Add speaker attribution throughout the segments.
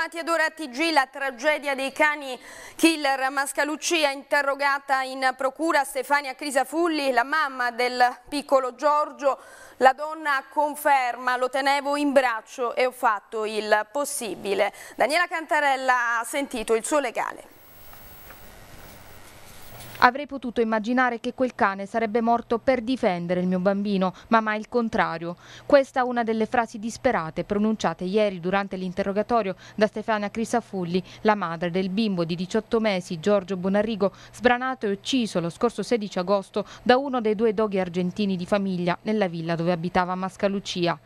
Speaker 1: Bentornati ad ora TG, la tragedia dei cani killer Mascalucci interrogata in procura Stefania Crisafulli, la mamma del piccolo Giorgio, la donna conferma, lo tenevo in braccio e ho fatto il possibile. Daniela Cantarella ha sentito il suo legale.
Speaker 2: Avrei potuto immaginare che quel cane sarebbe morto per difendere il mio bambino, ma mai il contrario. Questa è una delle frasi disperate pronunciate ieri durante l'interrogatorio da Stefania Crisafulli, la madre del bimbo di 18 mesi, Giorgio Bonarrigo, sbranato e ucciso lo scorso 16 agosto da uno dei due doghi argentini di famiglia nella villa dove abitava Mascalucia.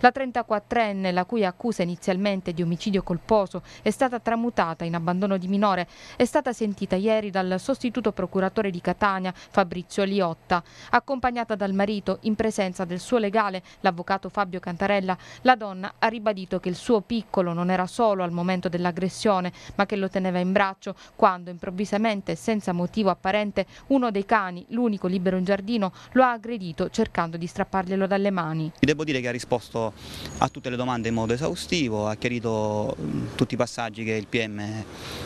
Speaker 2: La 34enne, la cui accusa inizialmente di omicidio colposo è stata tramutata in abbandono di minore, è stata sentita ieri dal sostituto procuratore procuratore di Catania Fabrizio Liotta. Accompagnata dal marito, in presenza del suo legale, l'avvocato Fabio Cantarella, la donna ha ribadito che il suo piccolo non era solo al momento dell'aggressione, ma che lo teneva in braccio quando improvvisamente, senza motivo apparente, uno dei cani, l'unico libero in giardino, lo ha aggredito cercando di strapparglielo dalle mani.
Speaker 3: Devo dire che ha risposto a tutte le domande in modo esaustivo, ha chiarito tutti i passaggi che il PM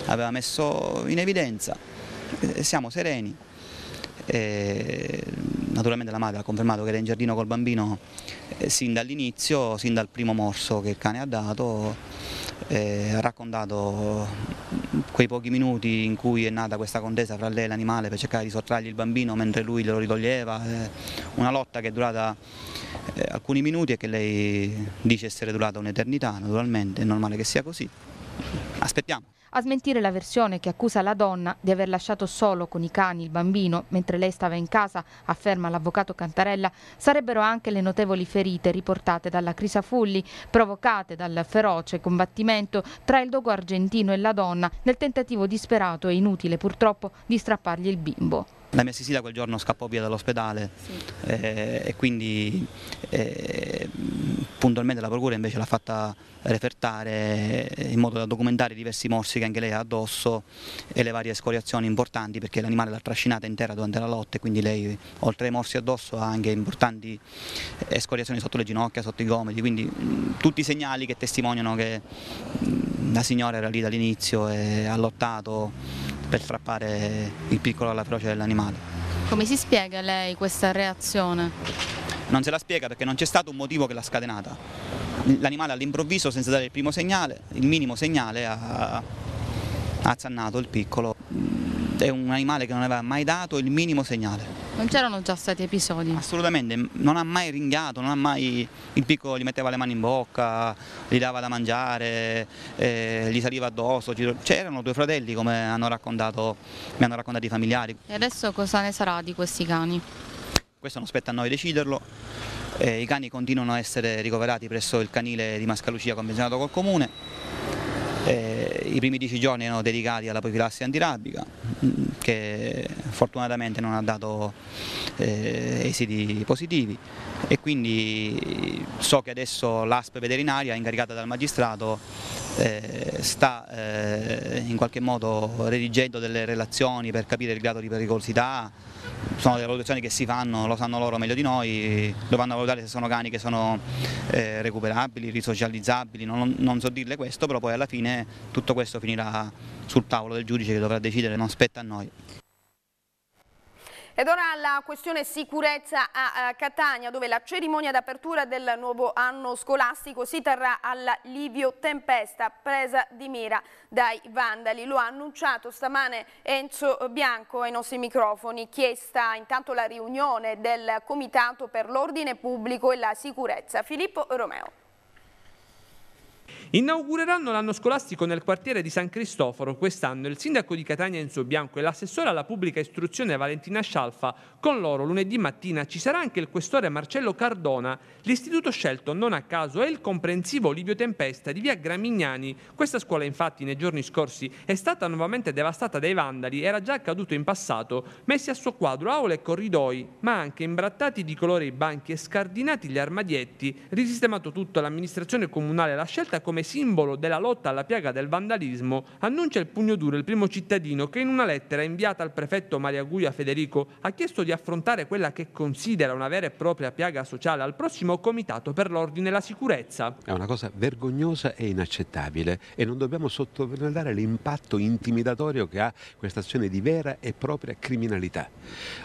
Speaker 3: aveva messo in evidenza. Eh, siamo sereni, eh, naturalmente la madre ha confermato che era in giardino col bambino eh, sin dall'inizio, sin dal primo morso che il cane ha dato, eh, ha raccontato quei pochi minuti in cui è nata questa contesa fra lei e l'animale per cercare di sottrargli il bambino mentre lui glielo ritoglieva, una lotta che è durata alcuni minuti e che lei dice essere durata un'eternità, naturalmente è normale che sia così, aspettiamo
Speaker 2: a smentire la versione che accusa la donna di aver lasciato solo con i cani il bambino mentre lei stava in casa, afferma l'avvocato Cantarella, sarebbero anche le notevoli ferite riportate dalla Crisa Crisafulli, provocate dal feroce combattimento tra il dogo argentino e la donna nel tentativo disperato e inutile purtroppo di strappargli il bimbo
Speaker 3: la mia assistita quel giorno scappò via dall'ospedale sì. eh, e quindi eh, puntualmente la procura invece l'ha fatta refertare in modo da documentare i diversi morsi che anche lei ha addosso e le varie scoriazioni importanti perché l'animale l'ha trascinata intera durante la lotta e quindi lei oltre ai morsi addosso ha anche importanti eh, scoriazioni sotto le ginocchia, sotto i gomiti, quindi mh, tutti i segnali che testimoniano che mh, la signora era lì dall'inizio e ha lottato per frappare il piccolo alla croce dell'animale.
Speaker 2: Come si spiega lei questa reazione?
Speaker 3: Non se la spiega perché non c'è stato un motivo che l'ha scatenata. L'animale all'improvviso, senza dare il primo segnale, il minimo segnale, ha, ha zannato il piccolo. È un animale che non aveva mai dato il minimo segnale. Non c'erano già stati episodi? Assolutamente, non ha mai ringhiato, non ha mai... il piccolo gli metteva le mani in bocca, gli dava da mangiare, eh, gli saliva addosso, c'erano cioè due fratelli come hanno raccontato, mi hanno raccontato i familiari. E adesso
Speaker 2: cosa ne sarà di questi cani?
Speaker 3: Questo non spetta a noi deciderlo, eh, i cani continuano a essere ricoverati presso il canile di Mascalucia convenzionato col comune, eh, i primi dieci giorni erano dedicati alla profilassi antirabbica, che fortunatamente non ha dato eh, esiti positivi e quindi so che adesso l'ASP veterinaria incaricata dal magistrato eh, sta eh, in qualche modo redigendo delle relazioni per capire il grado di pericolosità, sono delle valutazioni che si fanno, lo sanno loro meglio di noi, dovranno valutare se sono cani che sono eh, recuperabili, risocializzabili, non, non so dirle questo, però poi alla fine tutto questo finirà sul tavolo del giudice che dovrà decidere, non spetta a noi.
Speaker 1: Ed ora la questione sicurezza a Catania, dove la cerimonia d'apertura del nuovo anno scolastico si terrà alla Livio Tempesta, presa di mira dai vandali. Lo ha annunciato stamane Enzo Bianco ai nostri microfoni, chiesta intanto la riunione del Comitato per l'Ordine Pubblico e la Sicurezza. Filippo Romeo.
Speaker 4: Inaugureranno l'anno scolastico nel quartiere di San Cristoforo quest'anno il sindaco di Catania Enzo Bianco e l'assessore alla pubblica istruzione Valentina Scialfa. Con loro lunedì mattina ci sarà anche il questore Marcello Cardona. L'istituto scelto non a caso è il comprensivo Livio Tempesta di via Gramignani. Questa scuola infatti nei giorni scorsi è stata nuovamente devastata dai vandali, era già accaduto in passato, messi a suo quadro aule e corridoi, ma anche imbrattati di colore i banchi e scardinati gli armadietti. Risistemato tutto l'amministrazione comunale la scelta come simbolo della lotta alla piaga del vandalismo, annuncia il pugno duro il primo cittadino che in una lettera inviata al prefetto Mariaguia Federico ha chiesto di affrontare quella che considera una vera e propria piaga sociale al prossimo
Speaker 5: Comitato per l'Ordine e la Sicurezza. È una cosa vergognosa e inaccettabile e non dobbiamo sottovalutare l'impatto intimidatorio che ha questa azione di vera e propria criminalità.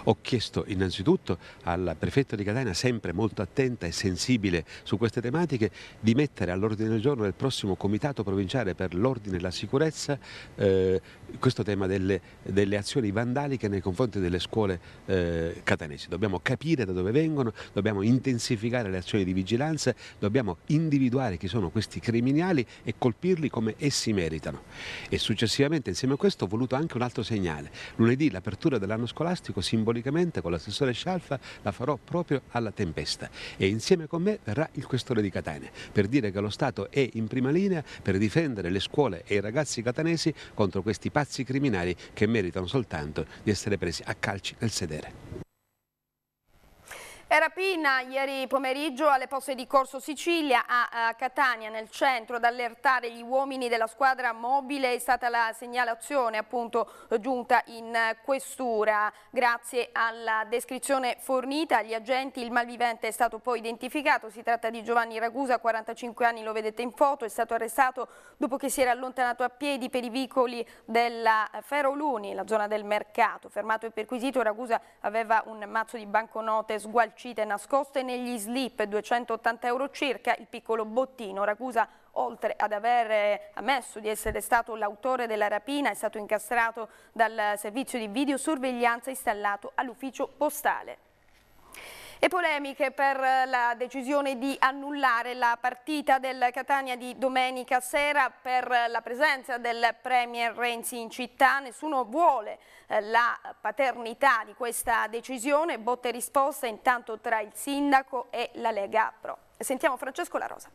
Speaker 5: Ho chiesto innanzitutto al prefetto di Catania, sempre molto attenta e sensibile su queste tematiche, di mettere all'ordine del giorno del prossimo Comitato Provinciale per l'Ordine e la Sicurezza eh, questo tema delle, delle, azioni vandaliche nei confronti delle scuole eh, catanesi. Dobbiamo capire da dove vengono, dobbiamo intensificare le azioni di vigilanza, dobbiamo individuare chi sono questi criminali e colpirli come essi meritano. E successivamente insieme a questo ho voluto anche un altro segnale. Lunedì l'apertura dell'anno scolastico simbolicamente con l'assessore Scialfa la farò proprio alla tempesta e insieme con me verrà il questore di Catania per dire che lo Stato è in prima linea per difendere le scuole e i ragazzi catanesi contro questi pazzi criminali che meritano soltanto di essere presi a calci nel sedere.
Speaker 1: Era Pina ieri pomeriggio alle poste di Corso Sicilia a Catania nel centro ad allertare gli uomini della squadra mobile è stata la segnalazione appunto giunta in questura grazie alla descrizione fornita agli agenti il malvivente è stato poi identificato si tratta di Giovanni Ragusa 45 anni lo vedete in foto è stato arrestato dopo che si era allontanato a piedi per i vicoli della Feroluni la zona del mercato fermato e perquisito Ragusa aveva un mazzo di banconote sgualciato uscite nascoste negli slip, 280 euro circa, il piccolo bottino. Ragusa, oltre ad aver ammesso di essere stato l'autore della rapina, è stato incastrato dal servizio di videosorveglianza installato all'ufficio postale. E polemiche per la decisione di annullare la partita del Catania di domenica sera per la presenza del Premier Renzi in città. Nessuno vuole eh, la paternità di questa decisione, botte risposta intanto tra il Sindaco e la Lega Pro. Sentiamo Francesco La Rosa.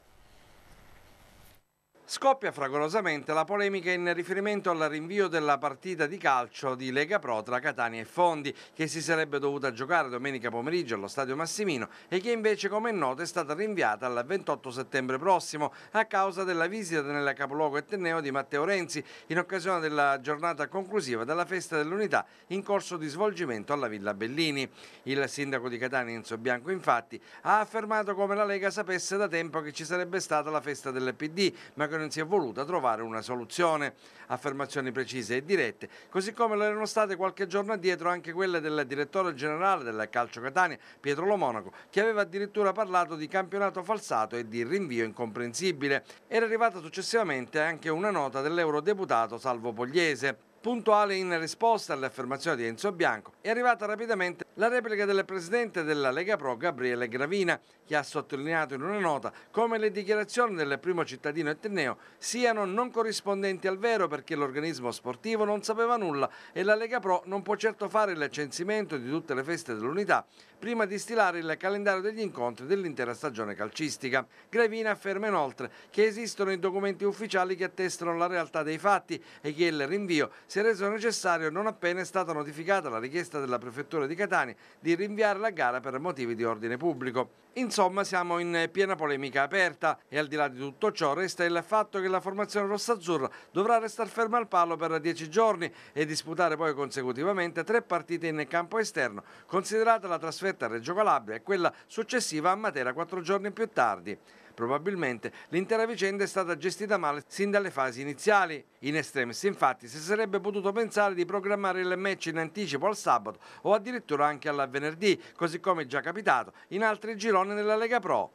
Speaker 6: Scoppia fragorosamente la polemica in riferimento al rinvio della partita di calcio di Lega Pro tra Catania e Fondi, che si sarebbe dovuta giocare domenica pomeriggio allo Stadio Massimino e che invece, come è noto, è stata rinviata al 28 settembre prossimo a causa della visita nel capoluogo etneo di Matteo Renzi in occasione della giornata conclusiva della Festa dell'Unità in corso di svolgimento alla Villa Bellini. Il sindaco di Catania, Enzo Bianco, infatti, ha affermato come la Lega sapesse da tempo che ci sarebbe stata la festa del PD, ma che che non si è voluta trovare una soluzione. Affermazioni precise e dirette, così come lo erano state qualche giorno addietro anche quelle del direttore generale del Calcio Catania, Pietro Lomonaco, che aveva addirittura parlato di campionato falsato e di rinvio incomprensibile. Era arrivata successivamente anche una nota dell'eurodeputato Salvo Pogliese. Puntuale in risposta alle affermazioni di Enzo Bianco è arrivata rapidamente la replica del presidente della Lega Pro Gabriele Gravina, che ha sottolineato in una nota come le dichiarazioni del primo cittadino etneo siano non corrispondenti al vero perché l'organismo sportivo non sapeva nulla e la Lega Pro non può certo fare il censimento di tutte le feste dell'unità prima di stilare il calendario degli incontri dell'intera stagione calcistica. Grevina afferma inoltre che esistono i documenti ufficiali che attestano la realtà dei fatti e che il rinvio si è reso necessario non appena è stata notificata la richiesta della prefettura di Catania di rinviare la gara per motivi di ordine pubblico. Insomma siamo in piena polemica aperta e al di là di tutto ciò resta il fatto che la formazione rossazzurra dovrà restare ferma al palo per dieci giorni e disputare poi consecutivamente tre partite in campo esterno, considerata la trasferta Caltanissetta a Reggio Calabria e quella successiva a Matera quattro giorni più tardi. Probabilmente l'intera vicenda è stata gestita male sin dalle fasi iniziali. In extremis infatti si sarebbe potuto pensare di programmare il match in anticipo al sabato o addirittura anche al venerdì, così come già capitato in altri gironi della Lega Pro.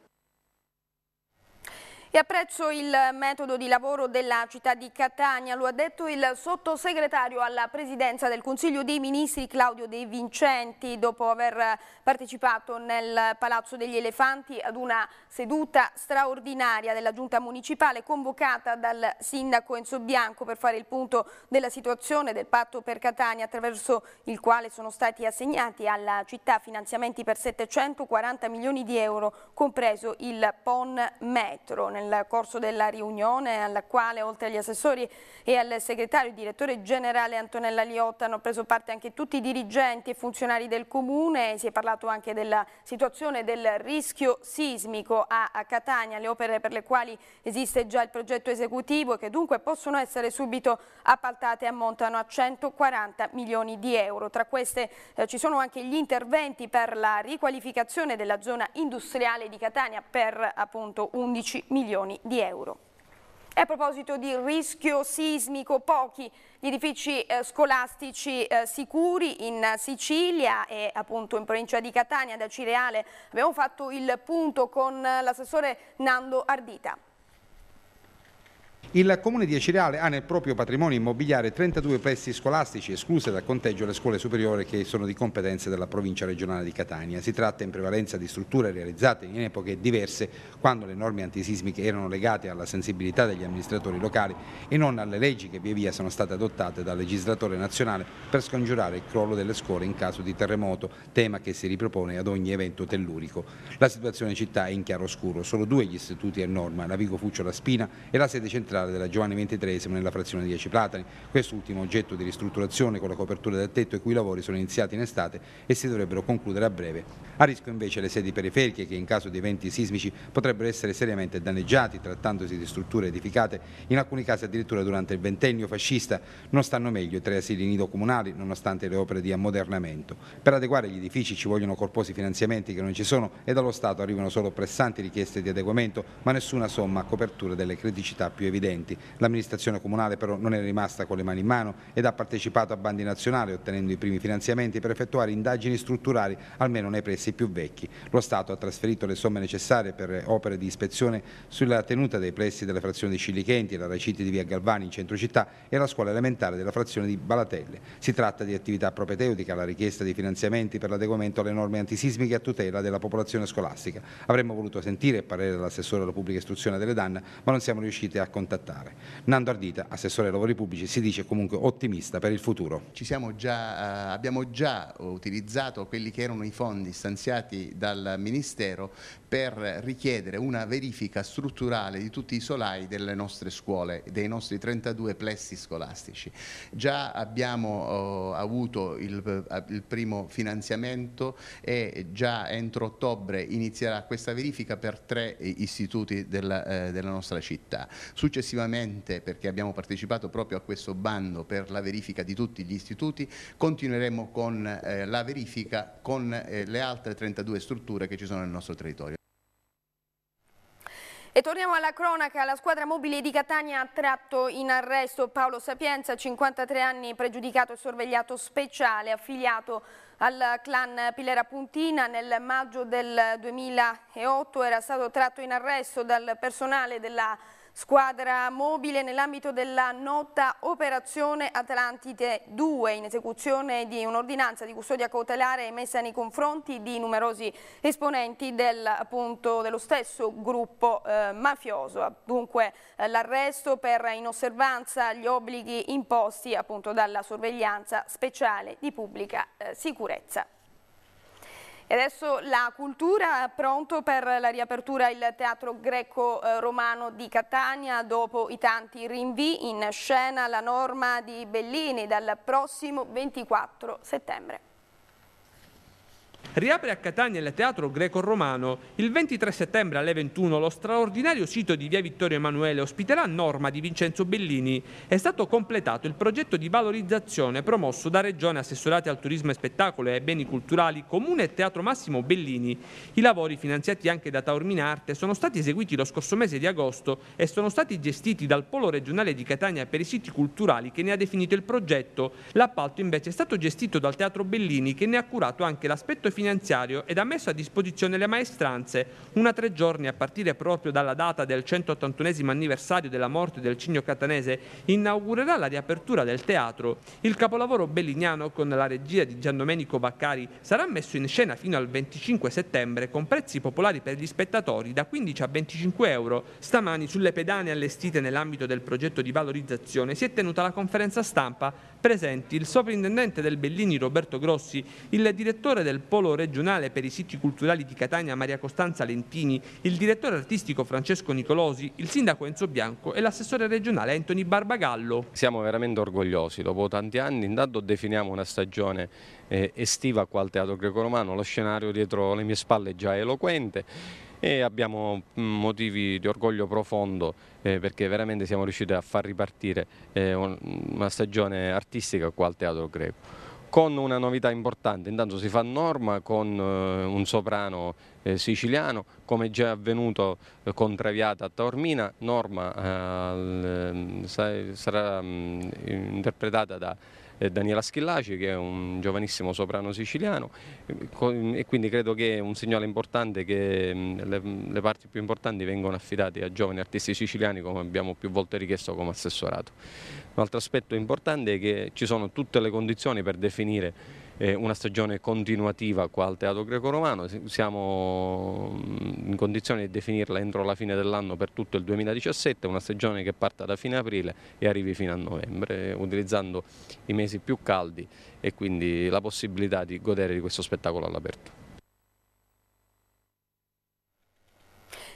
Speaker 1: E apprezzo il metodo di lavoro della città di Catania, lo ha detto il sottosegretario alla presidenza del Consiglio dei Ministri Claudio De Vincenti dopo aver partecipato nel Palazzo degli Elefanti ad una seduta straordinaria della giunta municipale convocata dal sindaco Enzo Bianco per fare il punto della situazione del patto per Catania attraverso il quale sono stati assegnati alla città finanziamenti per 740 milioni di euro compreso il PON Metro nel corso della riunione alla quale oltre agli assessori e al segretario e direttore generale Antonella Liotta hanno preso parte anche tutti i dirigenti e funzionari del comune, si è parlato anche della situazione del rischio sismico a Catania, le opere per le quali esiste già il progetto esecutivo e che dunque possono essere subito appaltate ammontano a 140 milioni di euro. Tra queste eh, ci sono anche gli interventi per la riqualificazione della zona industriale di Catania per appunto 11 milioni milioni di euro. E a proposito di rischio sismico, pochi gli edifici eh, scolastici eh, sicuri in Sicilia e appunto in provincia di Catania, da Cireale, abbiamo fatto il punto con eh, l'assessore Nando Ardita.
Speaker 7: Il comune di Acireale ha nel proprio patrimonio immobiliare 32 plessi scolastici escluse dal conteggio le scuole superiori che sono di competenza della provincia regionale di Catania. Si tratta in prevalenza di strutture realizzate in epoche diverse quando le norme antisismiche erano legate alla sensibilità degli amministratori locali e non alle leggi che via via sono state adottate dal legislatore nazionale per scongiurare il crollo delle scuole in caso di terremoto, tema che si ripropone ad ogni evento tellurico. La situazione in città è in chiaro scuro, solo due gli istituti a norma, la Vigo Fuccio La Spina e la sede centrale centrale della Giovanni XXIII nella frazione 10 Platani. Quest'ultimo oggetto di ristrutturazione con la copertura del tetto e cui i lavori sono iniziati in estate e si dovrebbero concludere a breve. A rischio invece le sedi periferiche che in caso di eventi sismici potrebbero essere seriamente danneggiati trattandosi di strutture edificate in alcuni casi addirittura durante il ventennio fascista. Non stanno meglio i tre asili nido comunali nonostante le opere di ammodernamento. Per adeguare gli edifici ci vogliono corposi finanziamenti che non ci sono e dallo Stato arrivano solo pressanti richieste di adeguamento ma nessuna somma a copertura delle criticità più evidenti dipendenti. L'amministrazione comunale però non è rimasta con le mani in mano ed ha partecipato a bandi nazionali ottenendo i primi finanziamenti per effettuare indagini strutturali almeno nei pressi più vecchi. Lo Stato ha trasferito le somme necessarie per opere di ispezione sulla tenuta dei pressi della frazione di Cilichenti, la Raciti di via Galvani in centro città e la scuola elementare della frazione di Balatelle. Si tratta di attività propedeutiche alla richiesta di finanziamenti per l'adeguamento alle norme antisismiche a tutela della popolazione scolastica. Avremmo voluto sentire il parere dell'assessore alla pubblica istruzione delle danne, ma non siamo riusciti a contattare adattare. Nando Ardita, assessore ai lavori pubblici, si dice comunque ottimista per il futuro.
Speaker 8: Già, eh, abbiamo già utilizzato quelli che erano i fondi stanziati dal Ministero per richiedere una verifica strutturale di tutti i solai delle nostre scuole, dei nostri 32 plessi scolastici. Già abbiamo eh, avuto il, eh, il primo finanziamento e già entro ottobre inizierà questa verifica per tre istituti della, della nostra città. Successivamente successivamente, perché abbiamo partecipato proprio a questo bando per la verifica di tutti gli istituti, continueremo con eh, la verifica con eh, le altre 32 strutture che ci sono nel nostro territorio.
Speaker 1: E torniamo alla cronaca, la squadra mobile di Catania ha tratto in arresto Paolo Sapienza, 53 anni, pregiudicato e sorvegliato speciale, affiliato al clan Pilera Puntina. Nel maggio del 2008 era stato tratto in arresto dal personale della Squadra mobile nell'ambito della nota Operazione Atlantide 2 in esecuzione di un'ordinanza di custodia cautelare emessa nei confronti di numerosi esponenti del, appunto, dello stesso gruppo eh, mafioso. Dunque eh, l'arresto per inosservanza agli obblighi imposti appunto, dalla sorveglianza speciale di pubblica eh, sicurezza. E adesso la cultura, pronto per la riapertura il teatro greco-romano di Catania dopo i tanti rinvii in scena la norma di Bellini dal prossimo 24 settembre
Speaker 4: riapre a Catania il Teatro Greco-Romano. Il 23 settembre alle 21 lo straordinario sito di via Vittorio Emanuele ospiterà Norma di Vincenzo Bellini. È stato completato il progetto di valorizzazione promosso da Regione Assessorati al Turismo e Spettacolo e ai Beni Culturali Comune e Teatro Massimo Bellini. I lavori finanziati anche da Taormina Arte sono stati eseguiti lo scorso mese di agosto e sono stati gestiti dal Polo Regionale di Catania per i siti culturali che ne ha definito il progetto. L'appalto invece è stato gestito dal Teatro Bellini che ne ha curato anche l'aspetto finanziario finanziario ed ha messo a disposizione le maestranze una tre giorni a partire proprio dalla data del 181 anniversario della morte del Cigno Catanese inaugurerà la riapertura del teatro. Il capolavoro belliniano con la regia di Giandomenico Baccari sarà messo in scena fino al 25 settembre con prezzi popolari per gli spettatori da 15 a 25 euro. Stamani sulle pedane allestite nell'ambito del progetto di valorizzazione si è tenuta la conferenza stampa presenti il sovrintendente del Bellini Roberto Grossi, il direttore del Polo regionale per i siti culturali di Catania Maria Costanza Lentini, il direttore artistico Francesco Nicolosi, il sindaco Enzo Bianco e l'assessore regionale Anthony Barbagallo.
Speaker 8: Siamo veramente orgogliosi, dopo tanti anni intanto definiamo una stagione eh, estiva qua al Teatro Greco Romano, lo scenario dietro le mie spalle è già eloquente e abbiamo mm, motivi di orgoglio profondo eh, perché veramente siamo riusciti a far ripartire eh, una stagione artistica qua al Teatro Greco con una novità importante, intanto si fa norma con eh, un soprano eh, siciliano, come già avvenuto eh, con Traviata a Taormina, norma eh, eh, sarà mh, mm, interpretata da eh, Daniela Schillaci che è un giovanissimo soprano siciliano eh, e quindi credo che è un segnale importante che mm, mm, le, parti più importanti vengono affidate a giovani artisti siciliani come abbiamo più volte richiesto come assessorato. Un altro aspetto importante è che ci sono tutte le condizioni per definire eh, una stagione continuativa qua al Teatro Greco-Romano, siamo mm, in condizione di definirla entro la fine dell'anno per tutto il 2017, una stagione che parta da fine aprile e arrivi fino a novembre, utilizzando i mesi più caldi e quindi la possibilità di godere di questo spettacolo all'aperto.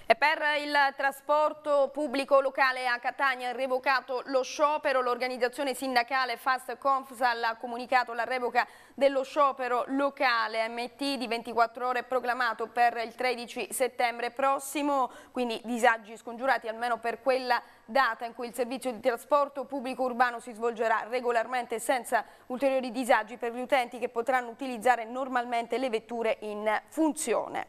Speaker 1: E per il trasporto pubblico locale a Catania è revocato lo sciopero, l'organizzazione sindacale Fast Confsal ha comunicato la revoca dello sciopero locale MT di 24 ore proclamato per il 13 settembre prossimo, quindi disagi scongiurati almeno per quella data in cui il servizio di trasporto pubblico urbano si svolgerà regolarmente senza ulteriori disagi per gli utenti che potranno utilizzare normalmente le vetture in funzione.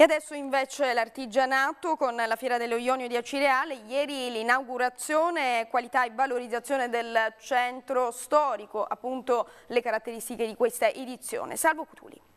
Speaker 1: E adesso invece l'artigianato con la Fiera dello Ionio di Acireale, ieri l'inaugurazione, qualità e valorizzazione del centro storico, appunto le caratteristiche di questa edizione. Salvo Cutuli.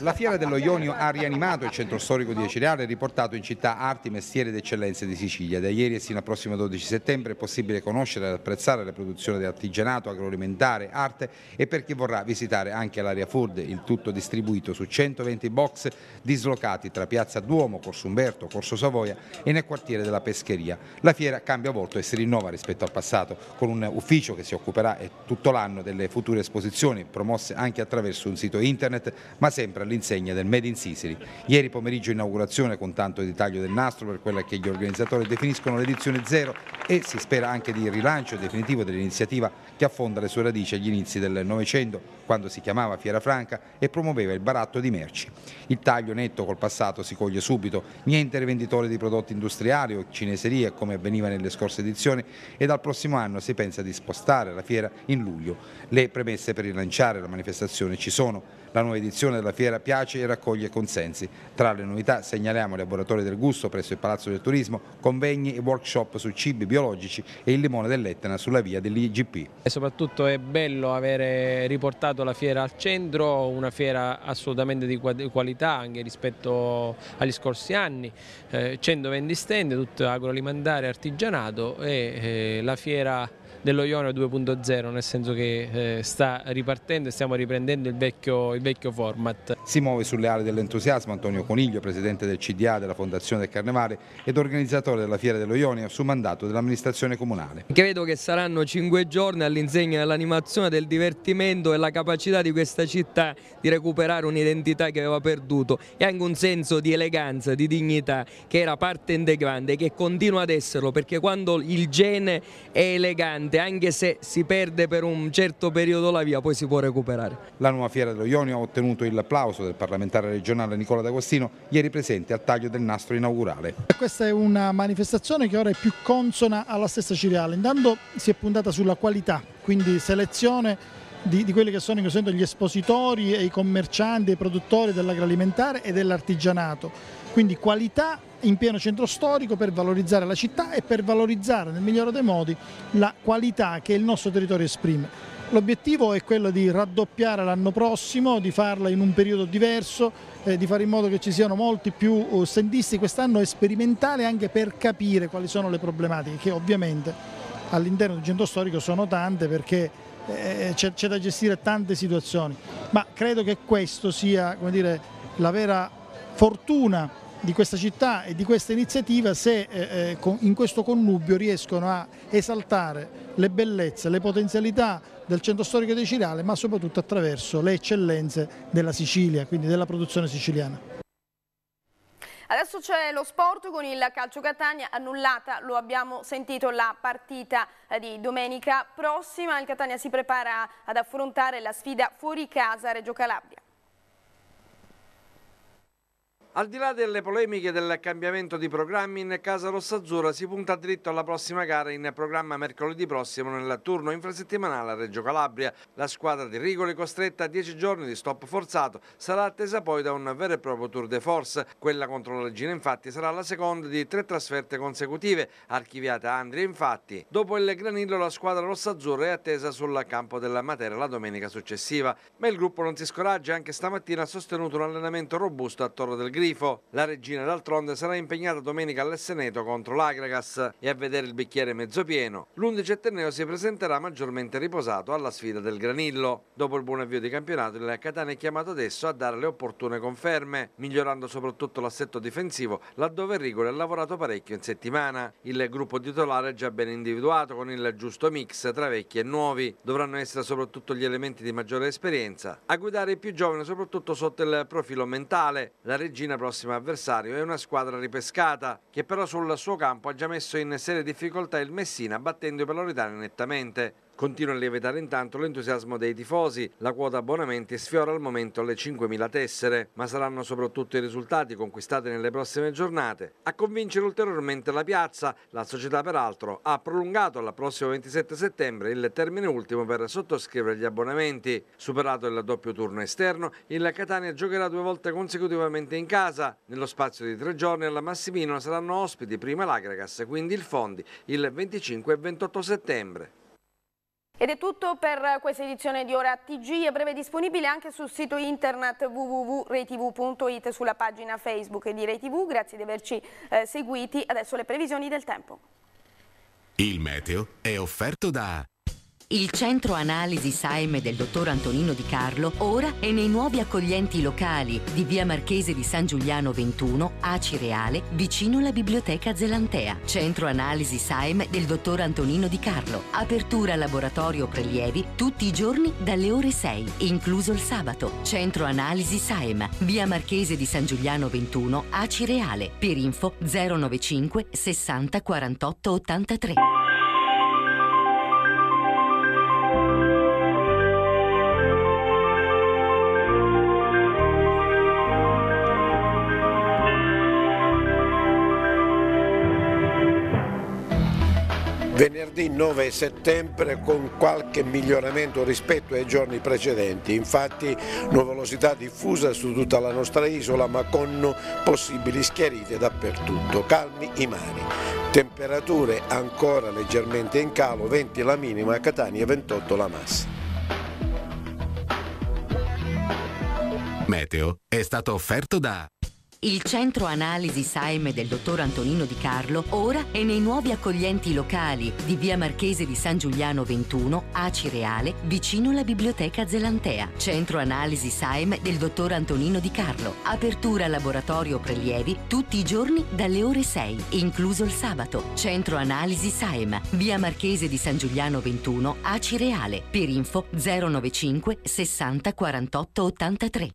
Speaker 7: La fiera dello Ionio ha rianimato il centro storico di Acireale e riportato in città arti, mestieri ed eccellenze di Sicilia. Da ieri e sino al prossimo 12 settembre è possibile conoscere e apprezzare le produzioni di artigianato, agroalimentare, arte e per chi vorrà visitare anche l'area Ford, il tutto distribuito su 120 box dislocati tra Piazza Duomo, Corso Umberto, Corso Savoia e nel quartiere della Pescheria. La fiera cambia volto e si rinnova rispetto al passato con un ufficio che si occuperà eh, tutto l'anno delle future esposizioni promosse anche attraverso un sito internet ma sempre all'insegna del Made in Sicily. Ieri pomeriggio inaugurazione con tanto di taglio del nastro per quella che gli organizzatori definiscono l'edizione zero e si spera anche di rilancio definitivo dell'iniziativa che affonda le sue radici agli inizi del Novecento, quando si chiamava Fiera Franca e promuoveva il baratto di merci. Il taglio netto col passato si coglie subito, niente rivenditore di prodotti industriali o cineserie come avveniva nelle scorse edizioni e dal prossimo anno si pensa di spostare la fiera in luglio. Le premesse per rilanciare la manifestazione ci sono. La nuova edizione della fiera piace e raccoglie consensi. Tra le novità segnaliamo i laboratori del gusto presso il Palazzo del Turismo, convegni e workshop su cibi biologici e il limone dell'Etna sulla via dell'IGP.
Speaker 8: E soprattutto è bello avere riportato la fiera al centro, una fiera assolutamente di qualità anche rispetto agli scorsi anni, 120 eh, stand, tutto agroalimentare, artigianato e eh, la fiera dello Ionio 2.0, nel senso che eh, sta ripartendo e stiamo riprendendo il
Speaker 7: vecchio, il vecchio format. Si muove sulle aree dell'entusiasmo Antonio Coniglio, presidente del CDA della Fondazione del Carnevale ed organizzatore della Fiera dello Ionio su mandato dell'amministrazione comunale.
Speaker 9: Credo
Speaker 4: che saranno cinque giorni all'insegna dell'animazione, del divertimento e la capacità di questa città di recuperare un'identità che aveva perduto e anche un senso di eleganza, di dignità che era parte integrante e che continua ad esserlo perché quando il gene è elegante importante, anche se si perde per un certo periodo la via, poi si può recuperare. La nuova
Speaker 7: fiera dello Ionio ha ottenuto il plauso del parlamentare regionale Nicola D'Agostino, ieri presente al taglio del nastro inaugurale.
Speaker 9: Questa è una manifestazione che ora è più consona alla stessa cereale, intanto si è puntata sulla qualità, quindi selezione di, di, quelli che sono in gli espositori e i commercianti, i produttori dell'agroalimentare e dell'artigianato. Quindi qualità in pieno centro storico per valorizzare la città e per valorizzare nel migliore dei modi la qualità che il nostro territorio esprime. L'obiettivo è quello di raddoppiare l'anno prossimo, di farla in un periodo diverso, eh, di fare in modo che ci siano molti più uh, stendisti quest'anno e sperimentale anche per capire quali sono le problematiche che ovviamente all'interno del centro storico sono tante perché eh, c'è da gestire tante situazioni, ma credo che questo sia dire, la vera fortuna di questa città e di questa iniziativa se eh, eh, in questo connubio riescono a esaltare le bellezze, le potenzialità del centro storico di Cirale ma soprattutto attraverso le eccellenze della Sicilia, quindi della produzione siciliana.
Speaker 1: Adesso c'è lo sport con il calcio Catania, annullata, lo abbiamo sentito, la partita eh, di domenica prossima. Il Catania si prepara ad affrontare la sfida fuori casa Reggio Calabria.
Speaker 6: Al di là delle polemiche del cambiamento di programmi, in Casa Rossazzurra si punta dritto alla prossima gara in programma mercoledì prossimo nel turno infrasettimanale a Reggio Calabria. La squadra di Rigoli, costretta a 10 giorni di stop forzato, sarà attesa poi da un vero e proprio tour de force. Quella contro la Regina infatti sarà la seconda di tre trasferte consecutive, archiviata a Andria infatti. Dopo il Granillo la squadra rossazzurra è attesa sul campo della Matera la domenica successiva. Ma il gruppo non si scoraggia, anche stamattina ha sostenuto un allenamento robusto a Torre del Grillo Grifo. La regina d'altronde sarà impegnata domenica all'Esseneto contro l'Agragas e a vedere il bicchiere mezzo pieno. L'11 L'undicenneo si presenterà maggiormente riposato alla sfida del Granillo. Dopo il buon avvio di campionato, il Catania è chiamato adesso a dare le opportune conferme, migliorando soprattutto l'assetto difensivo, laddove Rigore ha lavorato parecchio in settimana. Il gruppo titolare è già ben individuato con il giusto mix tra vecchi e nuovi. Dovranno essere soprattutto gli elementi di maggiore esperienza a guidare i più giovani, soprattutto sotto il profilo mentale. La regina Fiorentina, prossimo avversario, è una squadra ripescata, che però sul suo campo ha già messo in serie difficoltà il Messina, battendo i Peloritani nettamente. Continua a lievitare intanto l'entusiasmo dei tifosi, la quota abbonamenti sfiora al momento le 5.000 tessere, ma saranno soprattutto i risultati conquistati nelle prossime giornate. A convincere ulteriormente la piazza, la società peraltro ha prolungato al prossimo 27 settembre il termine ultimo per sottoscrivere gli abbonamenti. Superato il doppio turno esterno, il Catania giocherà due volte consecutivamente in casa. Nello spazio di tre giorni alla Massimino saranno ospiti prima l'Agragas, quindi il Fondi, il 25 e 28 settembre.
Speaker 1: Ed è tutto per questa edizione di Ora TG, a breve disponibile anche sul sito internet www.reitv.it sulla pagina Facebook di ReiTV. Grazie di averci eh, seguiti. Adesso le previsioni del tempo.
Speaker 5: Il meteo è offerto
Speaker 10: da il centro analisi Saime del dottor Antonino Di Carlo ora è nei nuovi accoglienti locali di via Marchese di San Giuliano 21, Acireale, vicino alla biblioteca Zelantea. Centro analisi Saime del dottor Antonino Di Carlo. Apertura laboratorio prelievi tutti i giorni dalle ore 6, incluso il sabato. Centro analisi Saime, via Marchese di San Giuliano 21, Acireale. Per info 095 60 48 83.
Speaker 5: venerdì 9 settembre con qualche miglioramento rispetto ai giorni precedenti, infatti nuvolosità diffusa su tutta la nostra isola ma con possibili schiarite dappertutto, calmi i mari. Temperature ancora leggermente in calo, 20 la minima, Catania 28 la massa. Meteo è stato offerto da
Speaker 10: il centro analisi Saime del dottor Antonino Di Carlo ora è nei nuovi accoglienti locali di via Marchese di San Giuliano 21, Acireale, vicino alla biblioteca Zelantea. Centro analisi Saime del dottor Antonino Di Carlo. Apertura laboratorio prelievi tutti i giorni dalle ore 6, incluso il sabato. Centro analisi Saime, via Marchese di San Giuliano 21, Acireale. Per info 095 60 48 83.